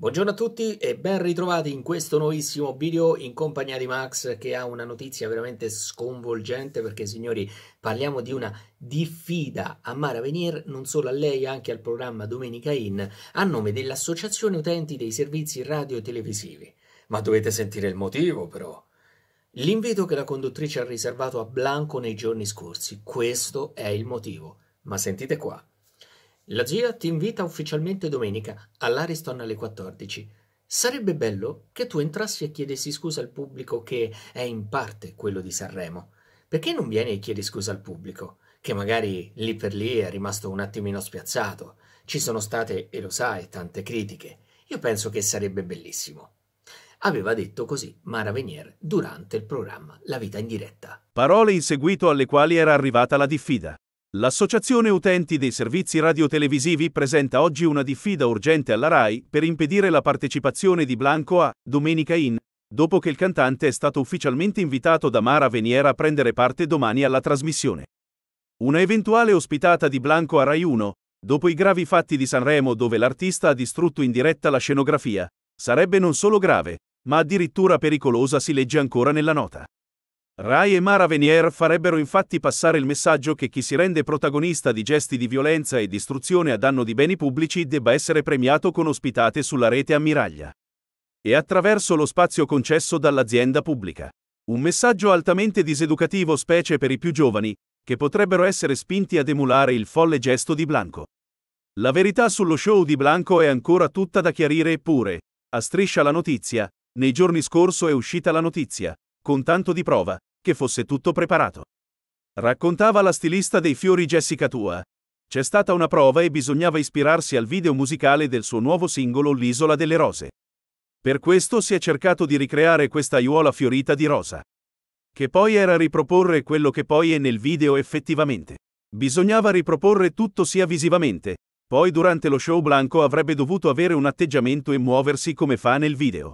Buongiorno a tutti e ben ritrovati in questo nuovissimo video in compagnia di Max che ha una notizia veramente sconvolgente perché signori parliamo di una diffida a Mara Venier non solo a lei anche al programma Domenica In a nome dell'Associazione Utenti dei Servizi Radio e Televisivi. Ma dovete sentire il motivo però. L'invito che la conduttrice ha riservato a Blanco nei giorni scorsi, questo è il motivo. Ma sentite qua. La zia ti invita ufficialmente domenica all'Ariston alle 14. Sarebbe bello che tu entrassi e chiedessi scusa al pubblico che è in parte quello di Sanremo. Perché non vieni e chiedi scusa al pubblico, che magari lì per lì è rimasto un attimino spiazzato? Ci sono state, e lo sai, tante critiche. Io penso che sarebbe bellissimo. Aveva detto così Mara Venier durante il programma La vita in diretta. Parole in seguito alle quali era arrivata la diffida. L'Associazione Utenti dei Servizi Radiotelevisivi presenta oggi una diffida urgente alla RAI per impedire la partecipazione di Blanco a Domenica in, dopo che il cantante è stato ufficialmente invitato da Mara Veniera a prendere parte domani alla trasmissione. Una eventuale ospitata di Blanco a Rai 1, dopo i gravi fatti di Sanremo dove l'artista ha distrutto in diretta la scenografia, sarebbe non solo grave, ma addirittura pericolosa si legge ancora nella nota. Rai e Mara Venier farebbero infatti passare il messaggio che chi si rende protagonista di gesti di violenza e distruzione a danno di beni pubblici debba essere premiato con ospitate sulla rete ammiraglia. E attraverso lo spazio concesso dall'azienda pubblica. Un messaggio altamente diseducativo specie per i più giovani, che potrebbero essere spinti ad emulare il folle gesto di Blanco. La verità sullo show di Blanco è ancora tutta da chiarire eppure, a striscia la notizia, nei giorni scorso è uscita la notizia, con tanto di prova, che fosse tutto preparato. Raccontava la stilista dei fiori Jessica Tua. C'è stata una prova e bisognava ispirarsi al video musicale del suo nuovo singolo L'isola delle rose. Per questo si è cercato di ricreare questa aiuola fiorita di rosa. Che poi era riproporre quello che poi è nel video effettivamente. Bisognava riproporre tutto sia visivamente, poi durante lo show Blanco avrebbe dovuto avere un atteggiamento e muoversi come fa nel video.